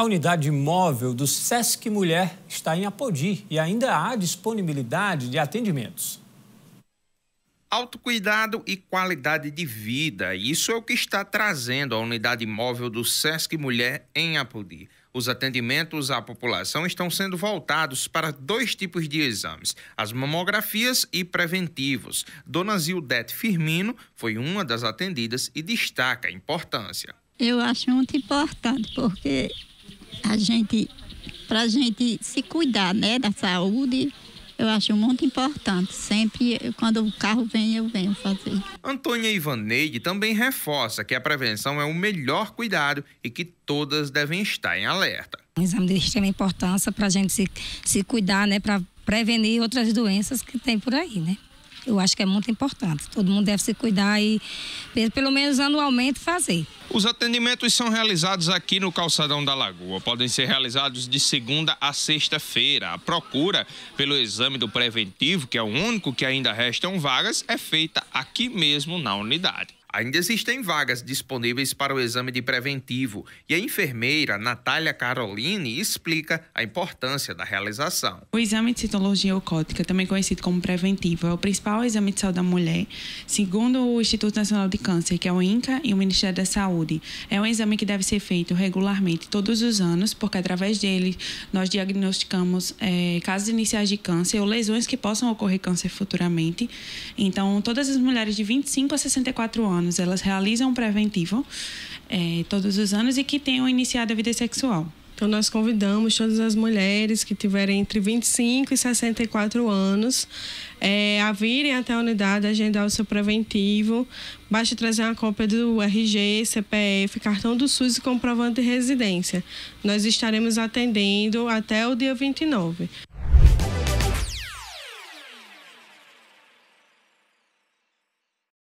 A unidade móvel do SESC Mulher está em Apodi e ainda há disponibilidade de atendimentos. Autocuidado e qualidade de vida. Isso é o que está trazendo a unidade móvel do SESC Mulher em Apodi. Os atendimentos à população estão sendo voltados para dois tipos de exames: as mamografias e preventivos. Dona Zildete Firmino foi uma das atendidas e destaca a importância. Eu acho muito importante, porque a gente, para a gente se cuidar né, da saúde, eu acho muito importante. Sempre, quando o carro vem, eu venho fazer. Antônia Ivaneide também reforça que a prevenção é o melhor cuidado e que todas devem estar em alerta. Um exame de extrema importância para a gente se, se cuidar, né? Para prevenir outras doenças que tem por aí, né? Eu acho que é muito importante. Todo mundo deve se cuidar e, pelo menos anualmente, fazer. Os atendimentos são realizados aqui no Calçadão da Lagoa. Podem ser realizados de segunda a sexta-feira. A procura pelo exame do preventivo, que é o único que ainda restam vagas, é feita aqui mesmo na unidade. Ainda existem vagas disponíveis para o exame de preventivo e a enfermeira Natália Caroline explica a importância da realização. O exame de citologia ocótica, também conhecido como preventivo, é o principal exame de saúde da mulher, segundo o Instituto Nacional de Câncer, que é o INCA e o Ministério da Saúde. É um exame que deve ser feito regularmente todos os anos, porque através dele nós diagnosticamos é, casos iniciais de câncer ou lesões que possam ocorrer câncer futuramente. Então, todas as mulheres de 25 a 64 anos anos, elas realizam um preventivo é, todos os anos e que tenham iniciado a vida sexual. Então, nós convidamos todas as mulheres que tiverem entre 25 e 64 anos é, a virem até a unidade agendar o seu preventivo. Basta trazer uma cópia do RG, CPF, cartão do SUS e comprovante de residência. Nós estaremos atendendo até o dia 29.